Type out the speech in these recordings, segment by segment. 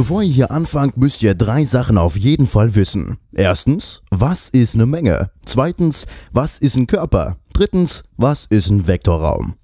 Bevor ihr hier anfangt, müsst ihr drei Sachen auf jeden Fall wissen. Erstens, was ist eine Menge? Zweitens, was ist ein Körper? Drittens, was ist ein Vektorraum?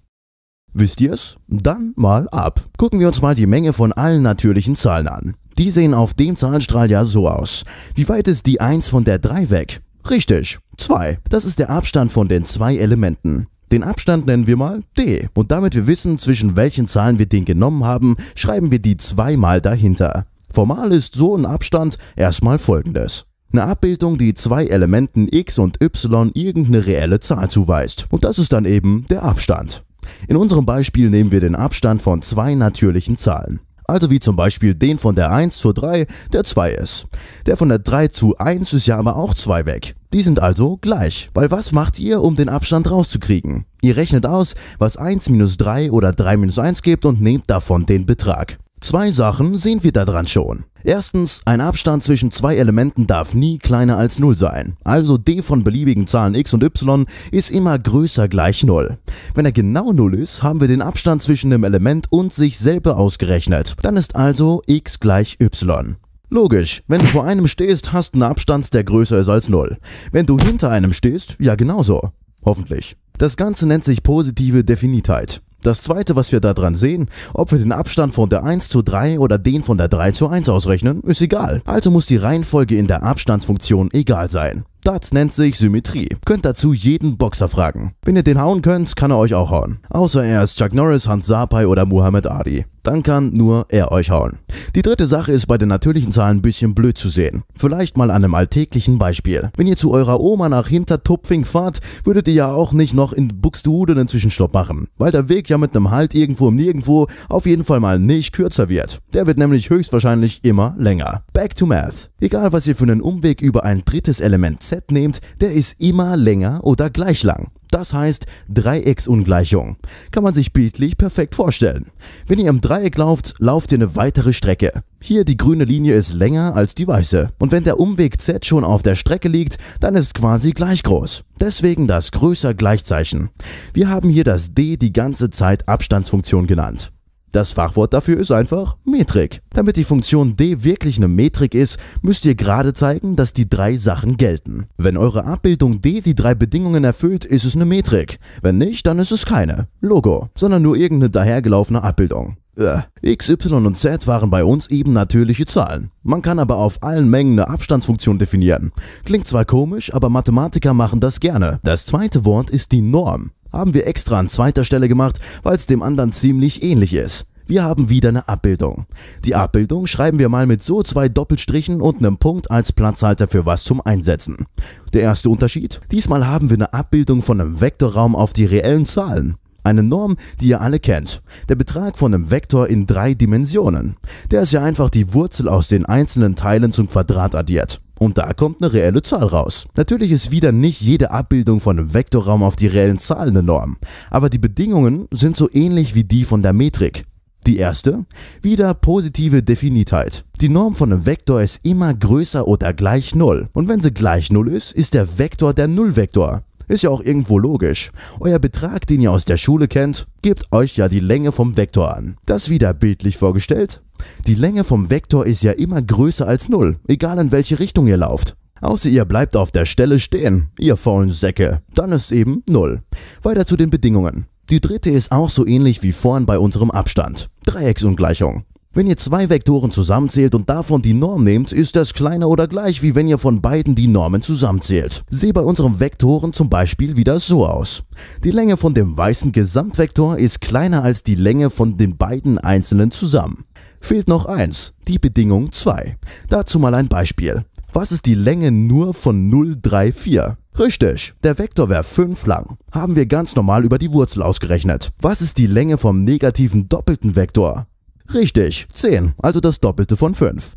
Wisst ihr's? Dann mal ab. Gucken wir uns mal die Menge von allen natürlichen Zahlen an. Die sehen auf dem Zahlenstrahl ja so aus. Wie weit ist die 1 von der 3 weg? Richtig, 2. Das ist der Abstand von den zwei Elementen. Den Abstand nennen wir mal d. Und damit wir wissen, zwischen welchen Zahlen wir den genommen haben, schreiben wir die zweimal dahinter. Formal ist so ein Abstand erstmal folgendes. Eine Abbildung, die zwei Elementen x und y irgendeine reelle Zahl zuweist. Und das ist dann eben der Abstand. In unserem Beispiel nehmen wir den Abstand von zwei natürlichen Zahlen also wie zum Beispiel den von der 1 zur 3, der 2 ist. Der von der 3 zu 1 ist ja aber auch 2 weg. Die sind also gleich, weil was macht ihr, um den Abstand rauszukriegen? Ihr rechnet aus, was 1 minus 3 oder 3 minus 1 gibt und nehmt davon den Betrag. Zwei Sachen sehen wir daran schon. Erstens, ein Abstand zwischen zwei Elementen darf nie kleiner als 0 sein. Also d von beliebigen Zahlen x und y ist immer größer gleich 0. Wenn er genau 0 ist, haben wir den Abstand zwischen dem Element und sich selber ausgerechnet. Dann ist also x gleich y. Logisch, wenn du vor einem stehst, hast du einen Abstand, der größer ist als 0. Wenn du hinter einem stehst, ja genauso. Hoffentlich. Das Ganze nennt sich positive Definitheit. Das zweite, was wir da dran sehen, ob wir den Abstand von der 1 zu 3 oder den von der 3 zu 1 ausrechnen, ist egal. Also muss die Reihenfolge in der Abstandsfunktion egal sein. Das nennt sich Symmetrie. Könnt dazu jeden Boxer fragen. Wenn ihr den hauen könnt, kann er euch auch hauen. Außer er ist Chuck Norris, Hans Sapai oder Muhammad Ali dann kann nur er euch hauen. Die dritte Sache ist bei den natürlichen Zahlen ein bisschen blöd zu sehen. Vielleicht mal an einem alltäglichen Beispiel. Wenn ihr zu eurer Oma nach Hintertupfing fahrt, würdet ihr ja auch nicht noch in Buxtehude einen Zwischenstopp machen, weil der Weg ja mit einem Halt irgendwo im Nirgendwo auf jeden Fall mal nicht kürzer wird. Der wird nämlich höchstwahrscheinlich immer länger. Back to Math. Egal was ihr für einen Umweg über ein drittes Element Z nehmt, der ist immer länger oder gleich lang. Das heißt Dreiecksungleichung. Kann man sich bildlich perfekt vorstellen. Wenn ihr im Dreieck lauft, lauft ihr eine weitere Strecke. Hier die grüne Linie ist länger als die weiße. Und wenn der Umweg Z schon auf der Strecke liegt, dann ist quasi gleich groß. Deswegen das größer Gleichzeichen. Wir haben hier das D die ganze Zeit Abstandsfunktion genannt. Das Fachwort dafür ist einfach Metrik. Damit die Funktion d wirklich eine Metrik ist, müsst ihr gerade zeigen, dass die drei Sachen gelten. Wenn eure Abbildung d die drei Bedingungen erfüllt, ist es eine Metrik. Wenn nicht, dann ist es keine Logo, sondern nur irgendeine dahergelaufene Abbildung. Äh, X, Y und Z waren bei uns eben natürliche Zahlen. Man kann aber auf allen Mengen eine Abstandsfunktion definieren. Klingt zwar komisch, aber Mathematiker machen das gerne. Das zweite Wort ist die Norm haben wir extra an zweiter Stelle gemacht, weil es dem anderen ziemlich ähnlich ist. Wir haben wieder eine Abbildung. Die Abbildung schreiben wir mal mit so zwei Doppelstrichen und einem Punkt als Platzhalter für was zum Einsetzen. Der erste Unterschied? Diesmal haben wir eine Abbildung von einem Vektorraum auf die reellen Zahlen. Eine Norm, die ihr alle kennt. Der Betrag von einem Vektor in drei Dimensionen. Der ist ja einfach die Wurzel aus den einzelnen Teilen zum Quadrat addiert. Und da kommt eine reelle Zahl raus. Natürlich ist wieder nicht jede Abbildung von einem Vektorraum auf die reellen Zahlen eine Norm, aber die Bedingungen sind so ähnlich wie die von der Metrik. Die erste, wieder positive Definitheit. Die Norm von einem Vektor ist immer größer oder gleich 0. Und wenn sie gleich 0 ist, ist der Vektor der Nullvektor. Ist ja auch irgendwo logisch. Euer Betrag, den ihr aus der Schule kennt, gebt euch ja die Länge vom Vektor an. Das wieder bildlich vorgestellt. Die Länge vom Vektor ist ja immer größer als 0, egal in welche Richtung ihr lauft. Außer ihr bleibt auf der Stelle stehen, ihr faulen Säcke, dann ist eben 0. Weiter zu den Bedingungen. Die dritte ist auch so ähnlich wie vorn bei unserem Abstand. Dreiecksungleichung. Wenn ihr zwei Vektoren zusammenzählt und davon die Norm nehmt, ist das kleiner oder gleich, wie wenn ihr von beiden die Normen zusammenzählt. Seht bei unseren Vektoren zum Beispiel wieder so aus. Die Länge von dem weißen Gesamtvektor ist kleiner als die Länge von den beiden einzelnen zusammen. Fehlt noch eins, die Bedingung 2. Dazu mal ein Beispiel. Was ist die Länge nur von 0, 3, 4? Richtig, der Vektor wäre 5 lang. Haben wir ganz normal über die Wurzel ausgerechnet. Was ist die Länge vom negativen doppelten Vektor? Richtig, 10, also das Doppelte von 5.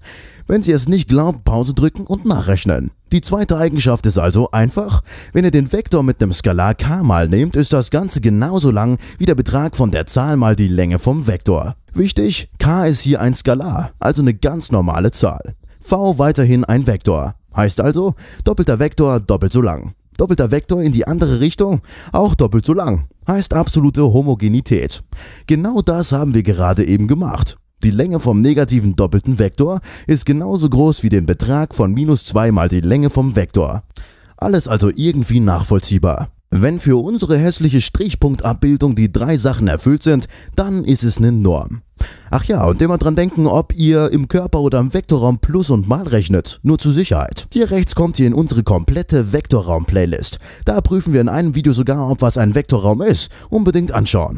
Wenn Sie es nicht glauben, Pause drücken und nachrechnen. Die zweite Eigenschaft ist also einfach. Wenn ihr den Vektor mit einem Skalar k mal nehmt, ist das Ganze genauso lang wie der Betrag von der Zahl mal die Länge vom Vektor. Wichtig, k ist hier ein Skalar, also eine ganz normale Zahl. v weiterhin ein Vektor. Heißt also, doppelter Vektor doppelt so lang. Doppelter Vektor in die andere Richtung, auch doppelt so lang. Heißt absolute Homogenität. Genau das haben wir gerade eben gemacht. Die Länge vom negativen doppelten Vektor ist genauso groß wie den Betrag von minus 2 mal die Länge vom Vektor. Alles also irgendwie nachvollziehbar. Wenn für unsere hässliche Strichpunktabbildung die drei Sachen erfüllt sind, dann ist es eine Norm. Ach ja, und immer dran denken, ob ihr im Körper oder im Vektorraum Plus und Mal rechnet, nur zur Sicherheit. Hier rechts kommt ihr in unsere komplette Vektorraum-Playlist. Da prüfen wir in einem Video sogar, ob was ein Vektorraum ist. Unbedingt anschauen.